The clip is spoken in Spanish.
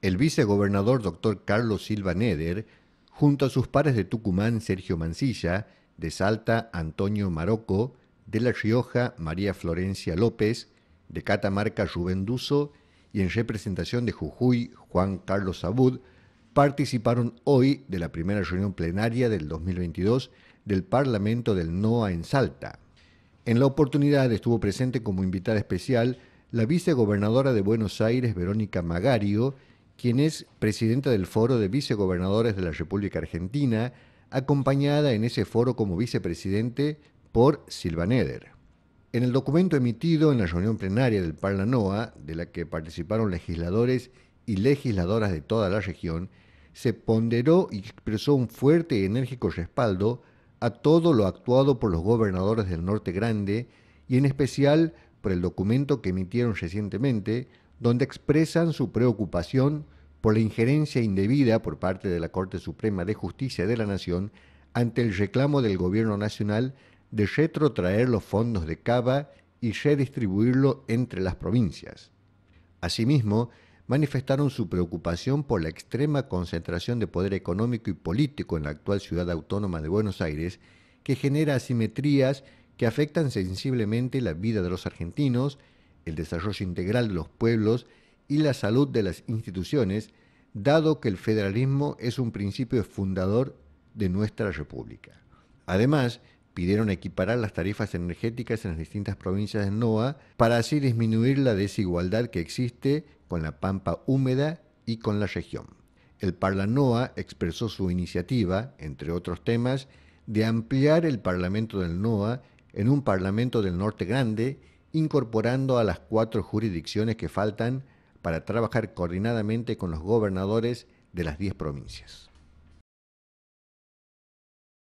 El vicegobernador doctor Carlos Silva Neder, junto a sus pares de Tucumán Sergio Mancilla, de Salta Antonio Marocco, de La Rioja María Florencia López, de Catamarca Rubén Duso y en representación de Jujuy Juan Carlos Abud, participaron hoy de la primera reunión plenaria del 2022 del Parlamento del NOA en Salta. En la oportunidad estuvo presente como invitada especial la vicegobernadora de Buenos Aires Verónica Magario quien es presidenta del Foro de Vicegobernadores de la República Argentina, acompañada en ese foro como vicepresidente por Silva Neder. En el documento emitido en la reunión plenaria del Parlanoa, de la que participaron legisladores y legisladoras de toda la región, se ponderó y expresó un fuerte y enérgico respaldo a todo lo actuado por los gobernadores del Norte Grande y en especial por el documento que emitieron recientemente donde expresan su preocupación por la injerencia indebida por parte de la Corte Suprema de Justicia de la Nación ante el reclamo del Gobierno Nacional de retrotraer los fondos de Cava y redistribuirlo entre las provincias. Asimismo, manifestaron su preocupación por la extrema concentración de poder económico y político en la actual ciudad autónoma de Buenos Aires, que genera asimetrías que afectan sensiblemente la vida de los argentinos el desarrollo integral de los pueblos y la salud de las instituciones, dado que el federalismo es un principio fundador de nuestra República. Además, pidieron equiparar las tarifas energéticas en las distintas provincias de NOA para así disminuir la desigualdad que existe con la pampa húmeda y con la región. El Parlanoa expresó su iniciativa, entre otros temas, de ampliar el Parlamento del NOA en un Parlamento del Norte Grande incorporando a las cuatro jurisdicciones que faltan para trabajar coordinadamente con los gobernadores de las diez provincias.